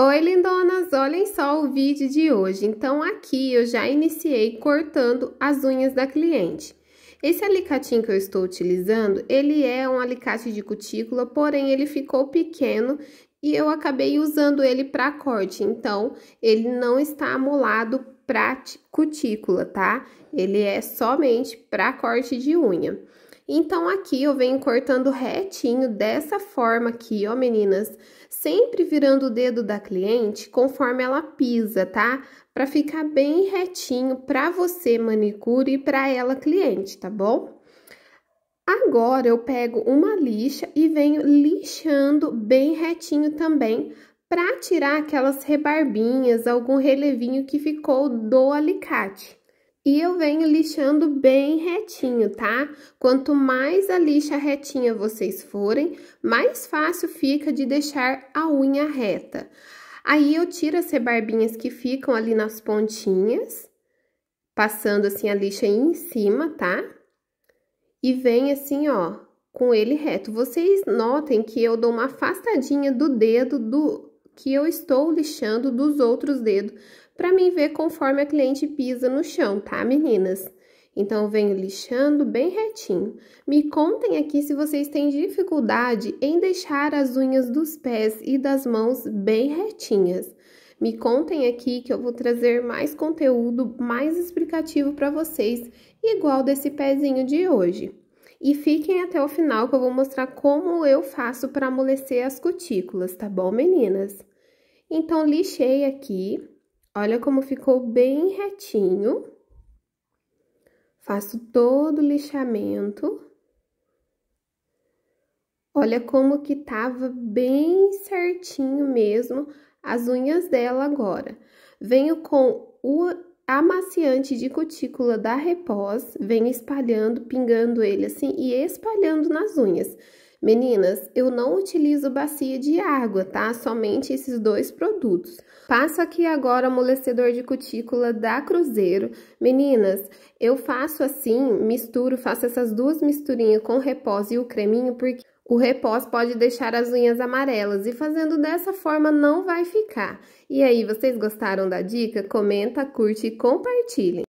Oi, lindonas! Olhem só o vídeo de hoje. Então, aqui eu já iniciei cortando as unhas da cliente. Esse alicatinho que eu estou utilizando, ele é um alicate de cutícula, porém ele ficou pequeno e eu acabei usando ele para corte. Então, ele não está amolado para cutícula, tá? Ele é somente para corte de unha. Então, aqui eu venho cortando retinho dessa forma aqui, ó, meninas. Sempre virando o dedo da cliente conforme ela pisa, tá? Pra ficar bem retinho pra você, manicure, e pra ela, cliente, tá bom? Agora, eu pego uma lixa e venho lixando bem retinho também para tirar aquelas rebarbinhas, algum relevinho que ficou do alicate. E eu venho lixando bem retinho, tá? Quanto mais a lixa retinha vocês forem, mais fácil fica de deixar a unha reta. Aí eu tiro as rebarbinhas que ficam ali nas pontinhas, passando assim a lixa em cima, tá? E vem assim, ó, com ele reto. Vocês notem que eu dou uma afastadinha do dedo do que eu estou lixando dos outros dedos para mim ver conforme a cliente pisa no chão, tá, meninas? Então, eu venho lixando bem retinho. Me contem aqui se vocês têm dificuldade em deixar as unhas dos pés e das mãos bem retinhas. Me contem aqui que eu vou trazer mais conteúdo, mais explicativo para vocês, igual desse pezinho de hoje. E fiquem até o final que eu vou mostrar como eu faço para amolecer as cutículas, tá bom, meninas? Então, lixei aqui, Olha como ficou bem retinho. Faço todo o lixamento. Olha como que tava bem certinho mesmo as unhas dela agora. Venho com o amaciante de cutícula da Repós, vem espalhando, pingando ele assim e espalhando nas unhas. Meninas, eu não utilizo bacia de água, tá? Somente esses dois produtos. Passo aqui agora o amolecedor de cutícula da Cruzeiro. Meninas, eu faço assim, misturo, faço essas duas misturinhas com repós e o creminho, porque o repós pode deixar as unhas amarelas e fazendo dessa forma não vai ficar. E aí, vocês gostaram da dica? Comenta, curte e compartilhe.